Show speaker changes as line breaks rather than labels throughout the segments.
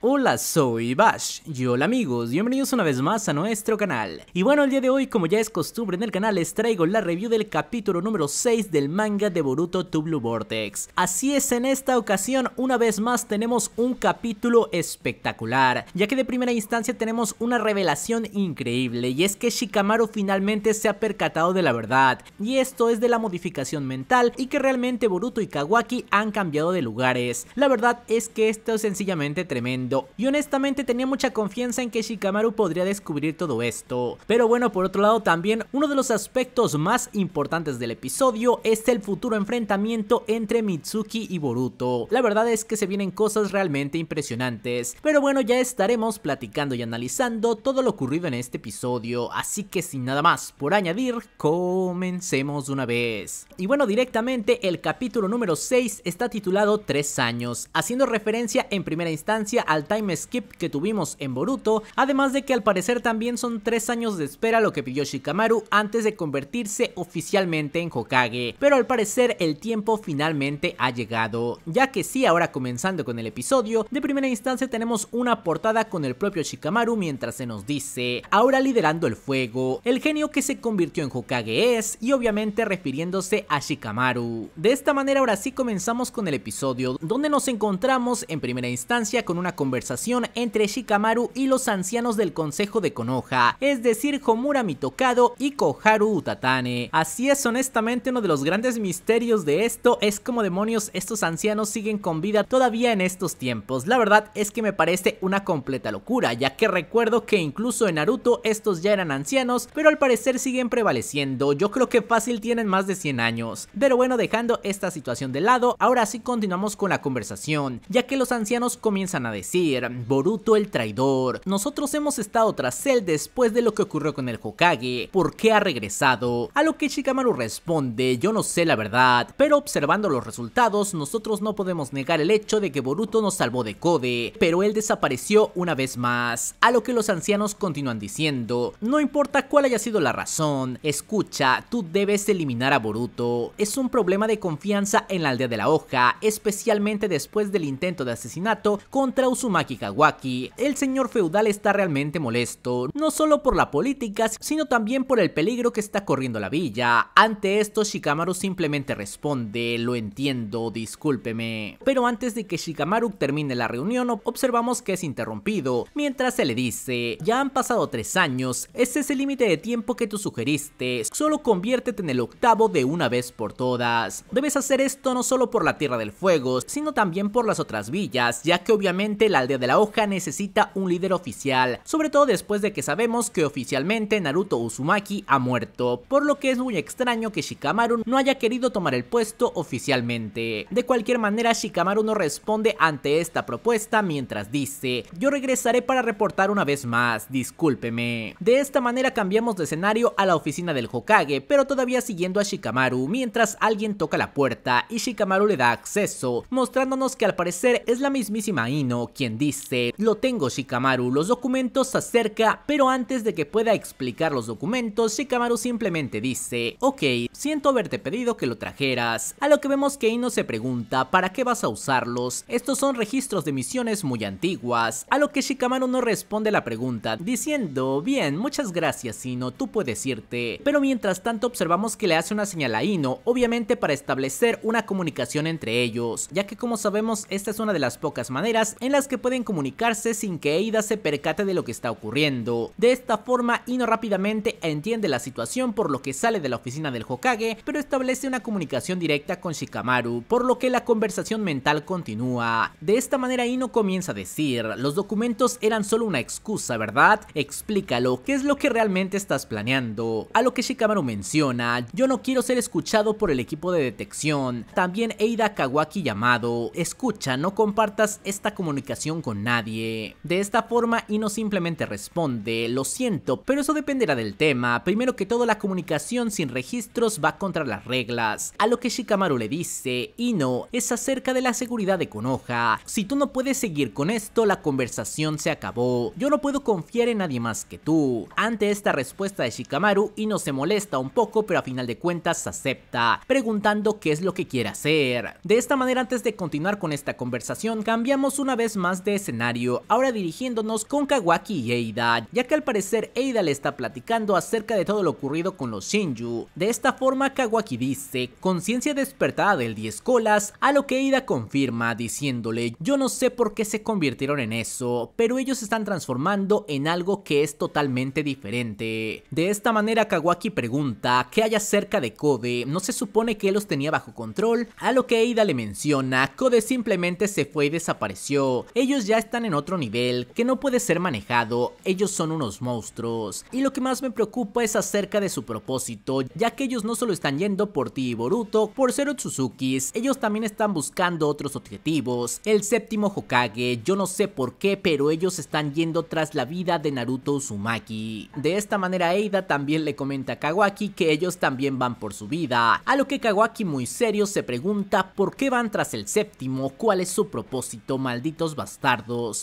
Hola, soy Bash y hola amigos, bienvenidos una vez más a nuestro canal. Y bueno, el día de hoy, como ya es costumbre en el canal, les traigo la review del capítulo número 6 del manga de Boruto to Blue Vortex. Así es, en esta ocasión, una vez más tenemos un capítulo espectacular, ya que de primera instancia tenemos una revelación increíble, y es que Shikamaru finalmente se ha percatado de la verdad, y esto es de la modificación mental y que realmente Boruto y Kawaki han cambiado de lugares. La verdad es que esto es sencillamente tremendo y honestamente tenía mucha confianza en que Shikamaru podría descubrir todo esto. Pero bueno, por otro lado también, uno de los aspectos más importantes del episodio es el futuro enfrentamiento entre Mitsuki y Boruto. La verdad es que se vienen cosas realmente impresionantes, pero bueno, ya estaremos platicando y analizando todo lo ocurrido en este episodio, así que sin nada más por añadir, comencemos una vez. Y bueno, directamente el capítulo número 6 está titulado Tres años, haciendo referencia en primera instancia a al time skip que tuvimos en Boruto, además de que al parecer también son tres años de espera lo que pidió Shikamaru antes de convertirse oficialmente en Hokage, pero al parecer el tiempo finalmente ha llegado, ya que sí, ahora comenzando con el episodio, de primera instancia tenemos una portada con el propio Shikamaru mientras se nos dice, ahora liderando el fuego, el genio que se convirtió en Hokage es, y obviamente refiriéndose a Shikamaru. De esta manera ahora sí comenzamos con el episodio, donde nos encontramos en primera instancia con una conversación conversación entre Shikamaru y los ancianos del consejo de Konoha, es decir, Homura Mitokado y Koharu Utatane. Así es, honestamente, uno de los grandes misterios de esto es cómo demonios estos ancianos siguen con vida todavía en estos tiempos. La verdad es que me parece una completa locura, ya que recuerdo que incluso en Naruto estos ya eran ancianos, pero al parecer siguen prevaleciendo. Yo creo que fácil tienen más de 100 años. Pero bueno, dejando esta situación de lado, ahora sí continuamos con la conversación, ya que los ancianos comienzan a decir Boruto el traidor, nosotros hemos estado tras él después de lo que ocurrió con el Hokage, ¿por qué ha regresado? A lo que Shikamaru responde, yo no sé la verdad, pero observando los resultados, nosotros no podemos negar el hecho de que Boruto nos salvó de Kode. pero él desapareció una vez más, a lo que los ancianos continúan diciendo, no importa cuál haya sido la razón, escucha, tú debes eliminar a Boruto, es un problema de confianza en la aldea de la hoja, especialmente después del intento de asesinato contra Usu Maki Kawaki, el señor feudal está realmente molesto, no solo por la política, sino también por el peligro que está corriendo la villa. Ante esto, Shikamaru simplemente responde, lo entiendo, discúlpeme. Pero antes de que Shikamaru termine la reunión, observamos que es interrumpido, mientras se le dice, ya han pasado tres años, ese es el límite de tiempo que tú sugeriste, solo conviértete en el octavo de una vez por todas. Debes hacer esto no solo por la Tierra del Fuego, sino también por las otras villas, ya que obviamente la aldea de la hoja necesita un líder oficial, sobre todo después de que sabemos que oficialmente Naruto Uzumaki ha muerto, por lo que es muy extraño que Shikamaru no haya querido tomar el puesto oficialmente. De cualquier manera, Shikamaru no responde ante esta propuesta mientras dice, yo regresaré para reportar una vez más, discúlpeme. De esta manera cambiamos de escenario a la oficina del Hokage, pero todavía siguiendo a Shikamaru, mientras alguien toca la puerta y Shikamaru le da acceso, mostrándonos que al parecer es la mismísima Ino quien dice, lo tengo Shikamaru, los documentos se acerca, pero antes de que pueda explicar los documentos, Shikamaru simplemente dice, ok, siento haberte pedido que lo trajeras, a lo que vemos que Ino se pregunta, ¿para qué vas a usarlos? Estos son registros de misiones muy antiguas, a lo que Shikamaru no responde la pregunta, diciendo, bien, muchas gracias Ino, tú puedes irte, pero mientras tanto observamos que le hace una señal a Ino, obviamente para establecer una comunicación entre ellos, ya que como sabemos esta es una de las pocas maneras en las que pueden comunicarse sin que Eida se percate de lo que está ocurriendo. De esta forma, Ino rápidamente entiende la situación por lo que sale de la oficina del Hokage, pero establece una comunicación directa con Shikamaru, por lo que la conversación mental continúa. De esta manera Ino comienza a decir, los documentos eran solo una excusa, ¿verdad? Explícalo, ¿qué es lo que realmente estás planeando? A lo que Shikamaru menciona, yo no quiero ser escuchado por el equipo de detección, también Eida Kawaki llamado, escucha, no compartas esta comunicación con nadie de esta forma y no simplemente responde, lo siento, pero eso dependerá del tema. Primero que todo, la comunicación sin registros va contra las reglas. A lo que Shikamaru le dice, no es acerca de la seguridad de Konoha. Si tú no puedes seguir con esto, la conversación se acabó. Yo no puedo confiar en nadie más que tú. Ante esta respuesta de Shikamaru, Ino se molesta un poco, pero a final de cuentas acepta, preguntando qué es lo que quiere hacer. De esta manera, antes de continuar con esta conversación, cambiamos una vez más de escenario, ahora dirigiéndonos con Kawaki y Eida, ya que al parecer Eida le está platicando acerca de todo lo ocurrido con los Shinju. De esta forma Kawaki dice, conciencia despertada del 10 colas, a lo que Eida confirma diciéndole, yo no sé por qué se convirtieron en eso, pero ellos se están transformando en algo que es totalmente diferente. De esta manera Kawaki pregunta, ¿qué hay acerca de Code? ¿No se supone que él los tenía bajo control? A lo que Eida le menciona, Code simplemente se fue y desapareció. Ellos ya están en otro nivel que no puede ser manejado, ellos son unos monstruos. Y lo que más me preocupa es acerca de su propósito, ya que ellos no solo están yendo por ti y Boruto, por ser Otsuzukis, ellos también están buscando otros objetivos. El séptimo Hokage, yo no sé por qué, pero ellos están yendo tras la vida de Naruto Uzumaki. De esta manera Eida también le comenta a Kawaki que ellos también van por su vida, a lo que Kawaki muy serio se pregunta por qué van tras el séptimo, cuál es su propósito, malditos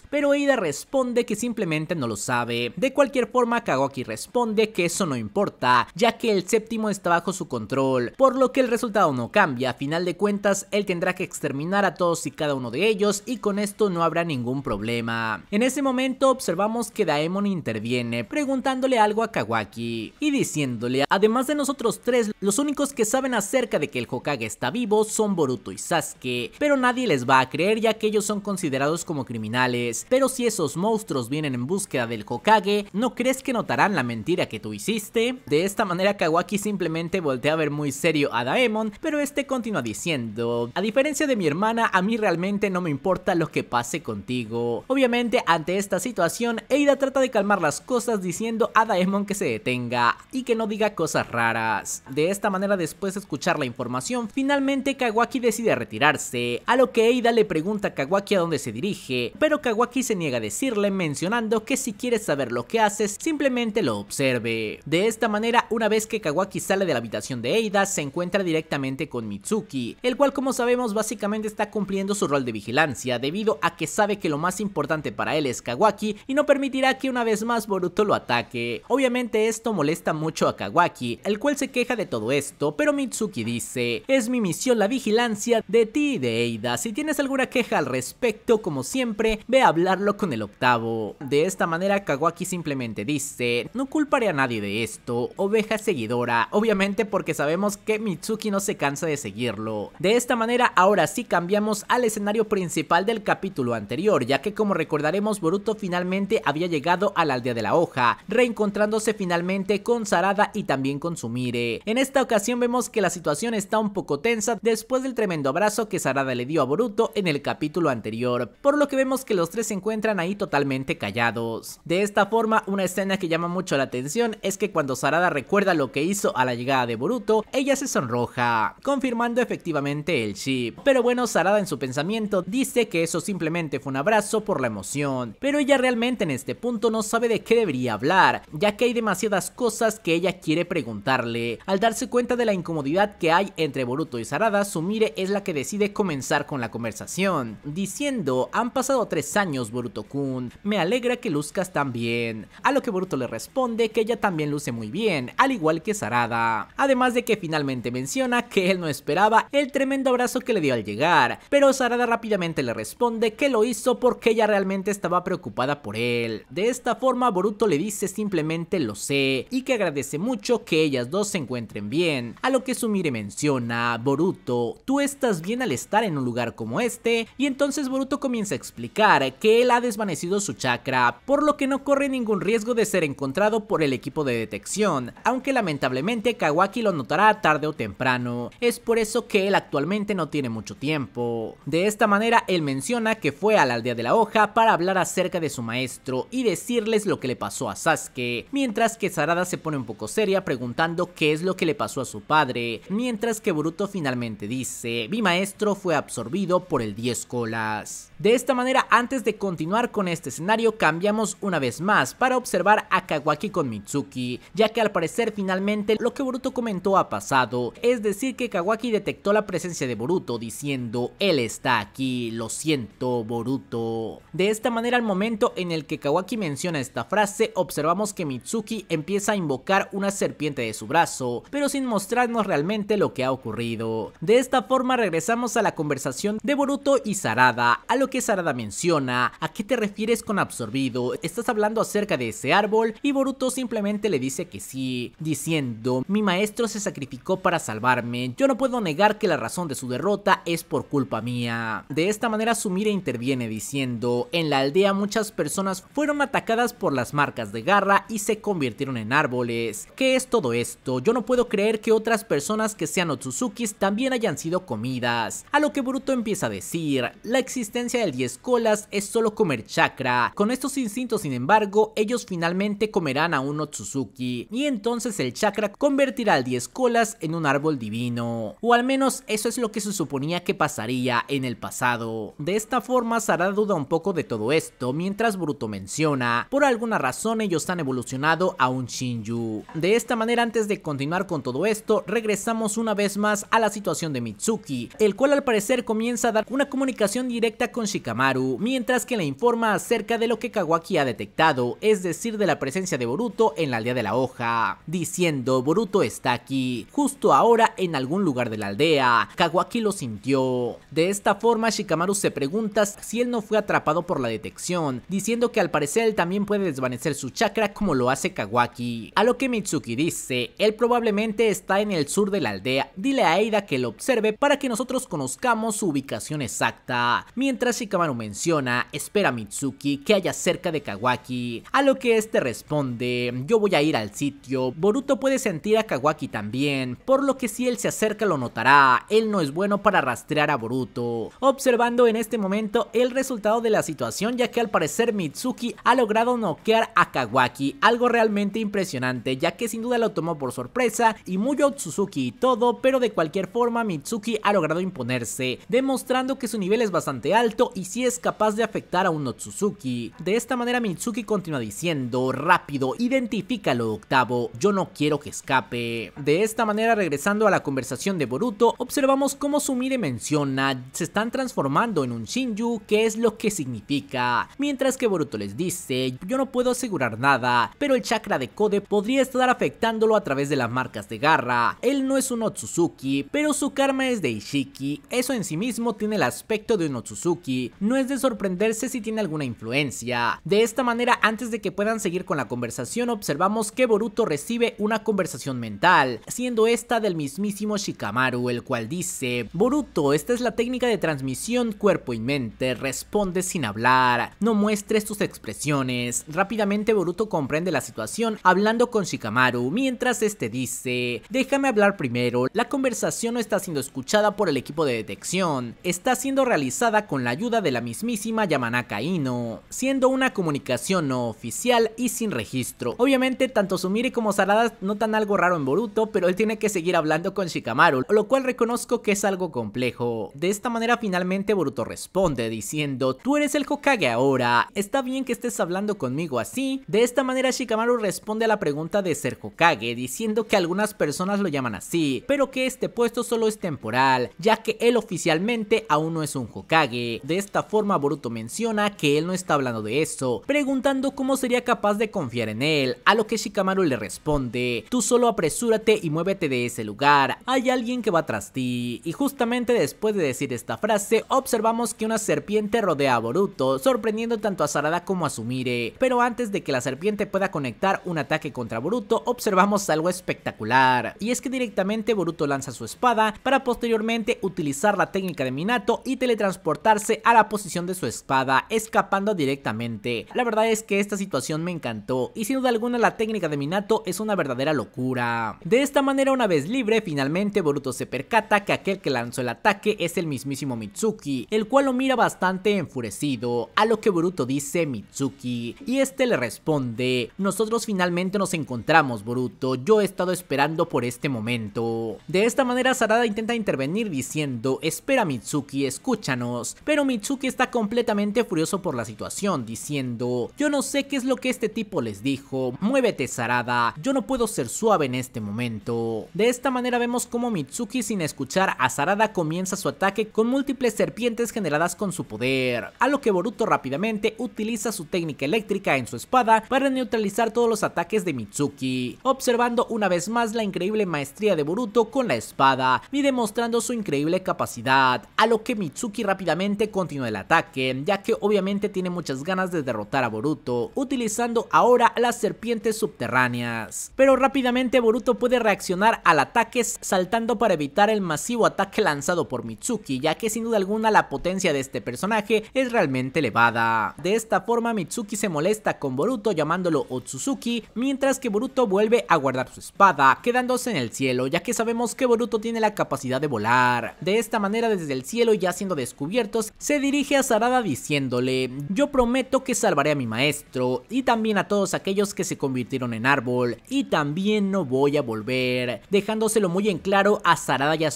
pero Ida responde que simplemente no lo sabe. De cualquier forma, Kawaki responde que eso no importa, ya que el séptimo está bajo su control, por lo que el resultado no cambia, a final de cuentas él tendrá que exterminar a todos y cada uno de ellos y con esto no habrá ningún problema. En ese momento observamos que Daemon interviene, preguntándole algo a Kawaki y diciéndole, además de nosotros tres, los únicos que saben acerca de que el Hokage está vivo son Boruto y Sasuke, pero nadie les va a creer ya que ellos son considerados como criminales. Pero si esos monstruos vienen en búsqueda del Hokage, ¿no crees que notarán la mentira que tú hiciste? De esta manera Kawaki simplemente voltea a ver muy serio a Daemon, pero este continúa diciendo, a diferencia de mi hermana, a mí realmente no me importa lo que pase contigo. Obviamente ante esta situación, Eida trata de calmar las cosas diciendo a Daemon que se detenga y que no diga cosas raras. De esta manera después de escuchar la información, finalmente Kawaki decide retirarse, a lo que Eida le pregunta a Kawaki a dónde se dirige pero Kawaki se niega a decirle mencionando que si quieres saber lo que haces, simplemente lo observe. De esta manera, una vez que Kawaki sale de la habitación de Eida, se encuentra directamente con Mitsuki, el cual como sabemos básicamente está cumpliendo su rol de vigilancia, debido a que sabe que lo más importante para él es Kawaki y no permitirá que una vez más Boruto lo ataque. Obviamente esto molesta mucho a Kawaki, el cual se queja de todo esto, pero Mitsuki dice, es mi misión la vigilancia de ti y de Eida, si tienes alguna queja al respecto como siempre, ve a hablarlo con el octavo. De esta manera Kawaki simplemente dice, no culparé a nadie de esto, oveja seguidora, obviamente porque sabemos que Mitsuki no se cansa de seguirlo. De esta manera ahora sí cambiamos al escenario principal del capítulo anterior, ya que como recordaremos Boruto finalmente había llegado a la aldea de la hoja, reencontrándose finalmente con Sarada y también con Sumire. En esta ocasión vemos que la situación está un poco tensa después del tremendo abrazo que Sarada le dio a Boruto en el capítulo anterior, por lo que vemos que los tres se encuentran ahí totalmente callados. De esta forma, una escena que llama mucho la atención es que cuando Sarada recuerda lo que hizo a la llegada de Boruto, ella se sonroja, confirmando efectivamente el chip. Pero bueno, Sarada en su pensamiento dice que eso simplemente fue un abrazo por la emoción, pero ella realmente en este punto no sabe de qué debería hablar, ya que hay demasiadas cosas que ella quiere preguntarle. Al darse cuenta de la incomodidad que hay entre Boruto y Sarada, Sumire es la que decide comenzar con la conversación, diciendo, han pasado tres años, Boruto-kun. Me alegra que luzcas tan bien. A lo que Boruto le responde que ella también luce muy bien, al igual que Sarada. Además de que finalmente menciona que él no esperaba el tremendo abrazo que le dio al llegar, pero Sarada rápidamente le responde que lo hizo porque ella realmente estaba preocupada por él. De esta forma, Boruto le dice simplemente lo sé y que agradece mucho que ellas dos se encuentren bien, a lo que Sumire menciona, Boruto, tú estás bien al estar en un lugar como este, y entonces Boruto comienza explicar que él ha desvanecido su chakra, por lo que no corre ningún riesgo de ser encontrado por el equipo de detección, aunque lamentablemente Kawaki lo notará tarde o temprano. Es por eso que él actualmente no tiene mucho tiempo. De esta manera, él menciona que fue a la aldea de la hoja para hablar acerca de su maestro y decirles lo que le pasó a Sasuke, mientras que Sarada se pone un poco seria preguntando qué es lo que le pasó a su padre, mientras que Boruto finalmente dice, mi maestro fue absorbido por el 10 colas. De esta manera, antes de continuar con este escenario, cambiamos una vez más para observar a Kawaki con Mitsuki, ya que al parecer finalmente lo que Boruto comentó ha pasado, es decir que Kawaki detectó la presencia de Boruto diciendo, él está aquí, lo siento Boruto. De esta manera, al momento en el que Kawaki menciona esta frase, observamos que Mitsuki empieza a invocar una serpiente de su brazo, pero sin mostrarnos realmente lo que ha ocurrido. De esta forma regresamos a la conversación de Boruto y Sarada, a lo que Sarada menciona a qué te refieres con absorbido, estás hablando acerca de ese árbol y Boruto simplemente le dice que sí, diciendo mi maestro se sacrificó para salvarme, yo no puedo negar que la razón de su derrota es por culpa mía. De esta manera Sumire interviene diciendo en la aldea muchas personas fueron atacadas por las marcas de garra y se convirtieron en árboles. ¿Qué es todo esto? Yo no puedo creer que otras personas que sean Otsuzukis también hayan sido comidas. A lo que Boruto empieza a decir, la existencia del colas es solo comer chakra. Con estos instintos, sin embargo, ellos finalmente comerán a un Tsuzuki y entonces el chakra convertirá al 10 colas en un árbol divino. O al menos eso es lo que se suponía que pasaría en el pasado. De esta forma, Sara duda un poco de todo esto, mientras Bruto menciona, por alguna razón ellos han evolucionado a un Shinju. De esta manera, antes de continuar con todo esto, regresamos una vez más a la situación de Mitsuki, el cual al parecer comienza a dar una comunicación directa con Shikamaru mientras que le informa acerca de lo que Kawaki ha detectado, es decir, de la presencia de Boruto en la aldea de la hoja, diciendo Boruto está aquí, justo ahora en algún lugar de la aldea, Kawaki lo sintió. De esta forma Shikamaru se pregunta si él no fue atrapado por la detección, diciendo que al parecer él también puede desvanecer su chakra como lo hace Kawaki, a lo que Mitsuki dice, él probablemente está en el sur de la aldea, dile a Eida que lo observe para que nosotros conozcamos su ubicación exacta, mientras Shikamaru menciona, espera Mitsuki que haya cerca de Kawaki, a lo que este responde, yo voy a ir al sitio, Boruto puede sentir a Kawaki también, por lo que si él se acerca lo notará, él no es bueno para rastrear a Boruto, observando en este momento el resultado de la situación ya que al parecer Mitsuki ha logrado noquear a Kawaki, algo realmente impresionante ya que sin duda lo tomó por sorpresa y muy Tsuzuki y todo, pero de cualquier forma Mitsuki ha logrado imponerse, demostrando que su nivel es bastante alto y si es capaz de afectar a un Otsutsuki. De esta manera Mitsuki continúa diciendo, rápido, identifícalo Octavo, yo no quiero que escape. De esta manera regresando a la conversación de Boruto, observamos cómo Sumire menciona, se están transformando en un Shinju, Que es lo que significa. Mientras que Boruto les dice, yo no puedo asegurar nada, pero el chakra de Kode podría estar afectándolo a través de las marcas de garra. Él no es un Otsutsuki, pero su karma es de Ishiki, eso en sí mismo tiene el aspecto de un Otsutsuki, no es de sorprenderse si tiene alguna influencia. De esta manera, antes de que puedan seguir con la conversación, observamos que Boruto recibe una conversación mental, siendo esta del mismísimo Shikamaru, el cual dice, Boruto, esta es la técnica de transmisión cuerpo y mente, responde sin hablar, no muestres tus expresiones. Rápidamente Boruto comprende la situación hablando con Shikamaru, mientras este dice, déjame hablar primero, la conversación no está siendo escuchada por el equipo de detección, está siendo realizada con la ayuda de de la mismísima Yamanaka Ino, siendo una comunicación no oficial y sin registro. Obviamente tanto Sumire como Sarada notan algo raro en Boruto, pero él tiene que seguir hablando con Shikamaru, lo cual reconozco que es algo complejo. De esta manera finalmente Boruto responde diciendo, tú eres el Hokage ahora, está bien que estés hablando conmigo así. De esta manera Shikamaru responde a la pregunta de ser Hokage, diciendo que algunas personas lo llaman así, pero que este puesto solo es temporal, ya que él oficialmente aún no es un Hokage. De esta esta forma Boruto menciona que él no está hablando de eso, preguntando cómo sería capaz de confiar en él, a lo que Shikamaru le responde, tú solo apresúrate y muévete de ese lugar, hay alguien que va tras ti, y justamente después de decir esta frase, observamos que una serpiente rodea a Boruto, sorprendiendo tanto a Sarada como a Sumire, pero antes de que la serpiente pueda conectar un ataque contra Boruto, observamos algo espectacular, y es que directamente Boruto lanza su espada para posteriormente utilizar la técnica de Minato y teletransportarse a la posición de su espada escapando directamente. La verdad es que esta situación me encantó y sin duda alguna la técnica de Minato es una verdadera locura. De esta manera una vez libre finalmente Boruto se percata que aquel que lanzó el ataque es el mismísimo Mitsuki, el cual lo mira bastante enfurecido, a lo que Boruto dice Mitsuki y este le responde, nosotros finalmente nos encontramos Boruto, yo he estado esperando por este momento. De esta manera Sarada intenta intervenir diciendo, espera Mitsuki, escúchanos, pero Mitsuki Mitsuki está completamente furioso por la situación, diciendo, yo no sé qué es lo que este tipo les dijo, muévete Sarada, yo no puedo ser suave en este momento. De esta manera vemos cómo Mitsuki sin escuchar a Sarada comienza su ataque con múltiples serpientes generadas con su poder, a lo que Boruto rápidamente utiliza su técnica eléctrica en su espada para neutralizar todos los ataques de Mitsuki, observando una vez más la increíble maestría de Boruto con la espada y demostrando su increíble capacidad, a lo que Mitsuki rápidamente continúa el ataque, ya que obviamente tiene muchas ganas de derrotar a Boruto, utilizando ahora las serpientes subterráneas. Pero rápidamente Boruto puede reaccionar al ataque saltando para evitar el masivo ataque lanzado por Mitsuki, ya que sin duda alguna la potencia de este personaje es realmente elevada. De esta forma Mitsuki se molesta con Boruto llamándolo Otsuzuki, mientras que Boruto vuelve a guardar su espada, quedándose en el cielo, ya que sabemos que Boruto tiene la capacidad de volar. De esta manera desde el cielo ya siendo descubiertos, se dirige dije a Sarada diciéndole, yo prometo que salvaré a mi maestro y también a todos aquellos que se convirtieron en árbol y también no voy a volver, dejándoselo muy en claro a Sarada y a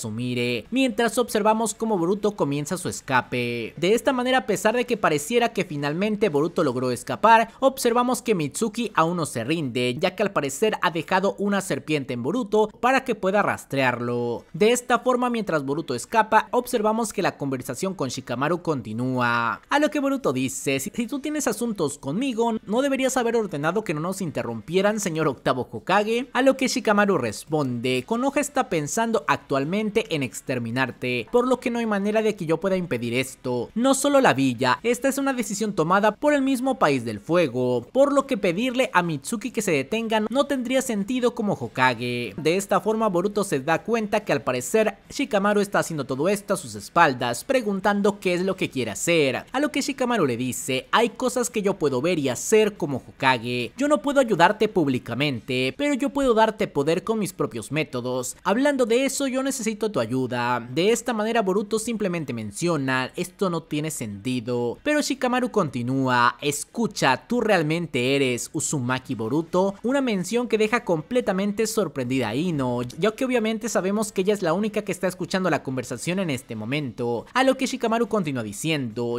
mientras observamos cómo Boruto comienza su escape. De esta manera, a pesar de que pareciera que finalmente Boruto logró escapar, observamos que Mitsuki aún no se rinde, ya que al parecer ha dejado una serpiente en Boruto para que pueda rastrearlo. De esta forma, mientras Boruto escapa, observamos que la conversación con Shikamaru continúa a lo que Boruto dice, si, tú tienes asuntos conmigo, no deberías haber ordenado que no nos interrumpieran, señor octavo Hokage. A lo que Shikamaru responde, Konoha está pensando actualmente en exterminarte, por lo que no hay manera de que yo pueda impedir esto. No solo la villa, esta es una decisión tomada por el mismo país del fuego, por lo que pedirle a Mitsuki que se detengan no tendría sentido como Hokage. De esta forma Boruto se da cuenta que al parecer Shikamaru está haciendo todo esto a sus espaldas, preguntando qué es lo que quiere hacer. A lo que Shikamaru le dice, hay cosas que yo puedo ver y hacer como Hokage. Yo no puedo ayudarte públicamente, pero yo puedo darte poder con mis propios métodos. Hablando de eso, yo necesito tu ayuda. De esta manera Boruto simplemente menciona, esto no tiene sentido. Pero Shikamaru continúa, escucha, tú realmente eres Uzumaki Boruto, una mención que deja completamente sorprendida a Ino, ya que obviamente sabemos que ella es la única que está escuchando la conversación en este momento. A lo que Shikamaru continúa diciendo,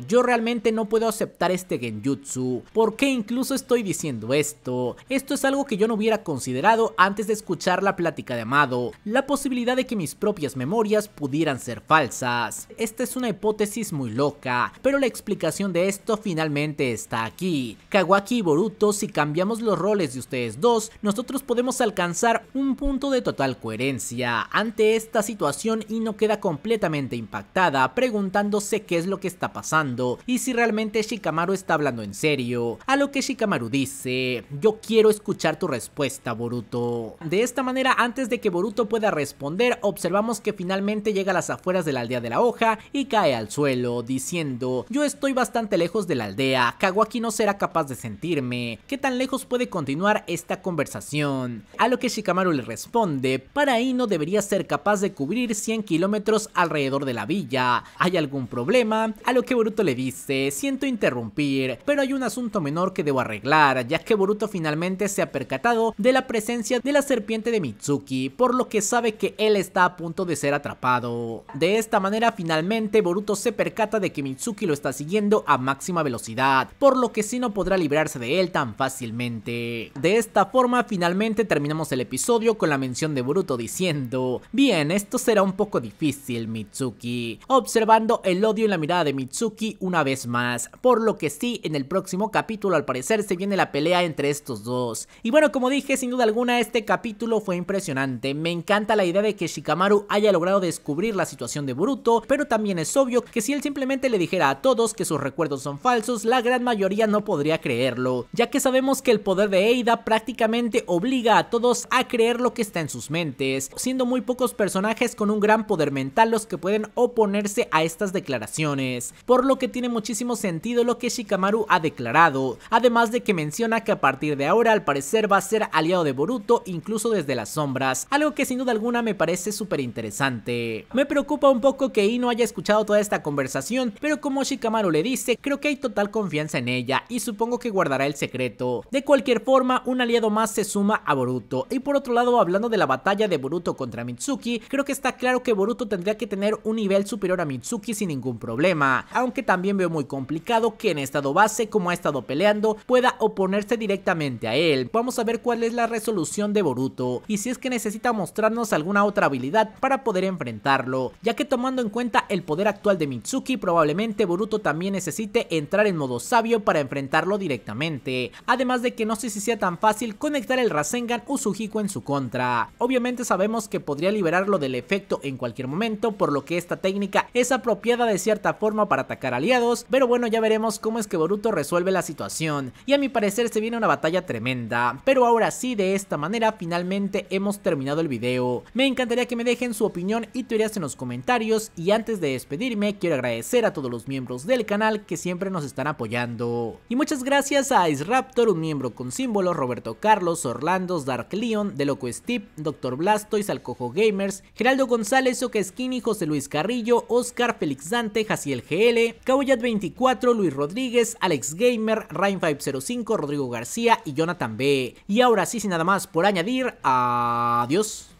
yo realmente no puedo aceptar este genjutsu, ¿por qué incluso estoy diciendo esto? Esto es algo que yo no hubiera considerado antes de escuchar la plática de Amado, la posibilidad de que mis propias memorias pudieran ser falsas. Esta es una hipótesis muy loca, pero la explicación de esto finalmente está aquí. Kawaki y Boruto, si cambiamos los roles de ustedes dos, nosotros podemos alcanzar un punto de total coherencia ante esta situación y no queda completamente impactada preguntándose qué es lo que está pasando y si realmente Shikamaru está hablando en serio. A lo que Shikamaru dice, yo quiero escuchar tu respuesta Boruto. De esta manera, antes de que Boruto pueda responder, observamos que finalmente llega a las afueras de la aldea de la hoja y cae al suelo, diciendo, yo estoy bastante lejos de la aldea, Kawaki no será capaz de sentirme, ¿qué tan lejos puede continuar esta conversación? A lo que Shikamaru le responde, para no debería ser capaz de cubrir 100 kilómetros alrededor de la villa, ¿hay algún problema? a lo que Boruto le dice, siento interrumpir, pero hay un asunto menor que debo arreglar, ya que Boruto finalmente se ha percatado de la presencia de la serpiente de Mitsuki, por lo que sabe que él está a punto de ser atrapado. De esta manera finalmente Boruto se percata de que Mitsuki lo está siguiendo a máxima velocidad, por lo que si sí no podrá librarse de él tan fácilmente. De esta forma finalmente terminamos el episodio con la mención de Boruto diciendo, bien, esto será un poco difícil Mitsuki, observando el odio en la mirada de Mitsuki una vez más, por lo que sí, en el próximo capítulo al parecer se viene la pelea entre estos dos. Y bueno, como dije, sin duda alguna este capítulo fue impresionante, me encanta la idea de que Shikamaru haya logrado descubrir la situación de Boruto, pero también es obvio que si él simplemente le dijera a todos que sus recuerdos son falsos, la gran mayoría no podría creerlo, ya que sabemos que el poder de Eida prácticamente obliga a todos a creer lo que está en sus mentes, siendo muy pocos personajes con un gran poder mental los que pueden oponerse a estas declaraciones por lo que tiene muchísimo sentido lo que Shikamaru ha declarado, además de que menciona que a partir de ahora al parecer va a ser aliado de Boruto incluso desde las sombras, algo que sin duda alguna me parece súper interesante. Me preocupa un poco que Ino haya escuchado toda esta conversación, pero como Shikamaru le dice, creo que hay total confianza en ella y supongo que guardará el secreto. De cualquier forma, un aliado más se suma a Boruto. Y por otro lado, hablando de la batalla de Boruto contra Mitsuki, creo que está claro que Boruto tendría que tener un nivel superior a Mitsuki sin ningún problema aunque también veo muy complicado que en estado base, como ha estado peleando, pueda oponerse directamente a él. Vamos a ver cuál es la resolución de Boruto y si es que necesita mostrarnos alguna otra habilidad para poder enfrentarlo, ya que tomando en cuenta el poder actual de Mitsuki, probablemente Boruto también necesite entrar en modo sabio para enfrentarlo directamente, además de que no sé si sea tan fácil conectar el Rasengan Usuhiko en su contra. Obviamente sabemos que podría liberarlo del efecto en cualquier momento, por lo que esta técnica es apropiada de cierta forma para atacar aliados, pero bueno ya veremos cómo es que Boruto resuelve la situación, y a mi parecer se viene una batalla tremenda, pero ahora sí de esta manera finalmente hemos terminado el video, me encantaría que me dejen su opinión y teorías en los comentarios, y antes de despedirme quiero agradecer a todos los miembros del canal que siempre nos están apoyando, y muchas gracias a Ice Raptor, un miembro con símbolo Roberto Carlos, Orlandos, Dark Leon, De Loco Steve, Dr. y Salcojo Gamers, Geraldo González, Oca Skinny, José Luis Carrillo, Oscar, Félix Dante, Jaciel GL, 24 Luis Rodríguez, Alex Gamer, Rain505, Rodrigo García y Jonathan B. Y ahora sí, sin nada más por añadir, adiós.